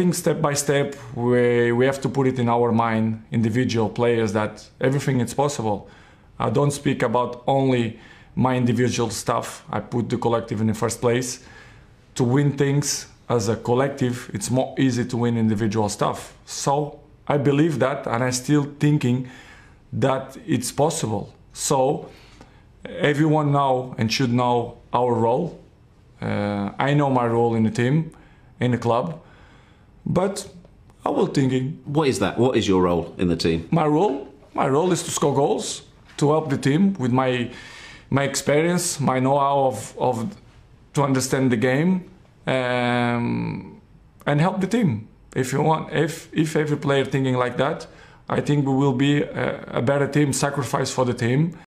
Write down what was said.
think step by step we, we have to put it in our mind individual players that everything is possible i don't speak about only my individual stuff i put the collective in the first place to win things as a collective it's more easy to win individual stuff so i believe that and i still thinking that it's possible so everyone now and should know our role uh, i know my role in the team in the club but I was thinking. What is that? What is your role in the team? My role? My role is to score goals, to help the team with my my experience, my know-how of, of to understand the game, um, and help the team. If you want, if if every player thinking like that, I think we will be a, a better team. Sacrifice for the team.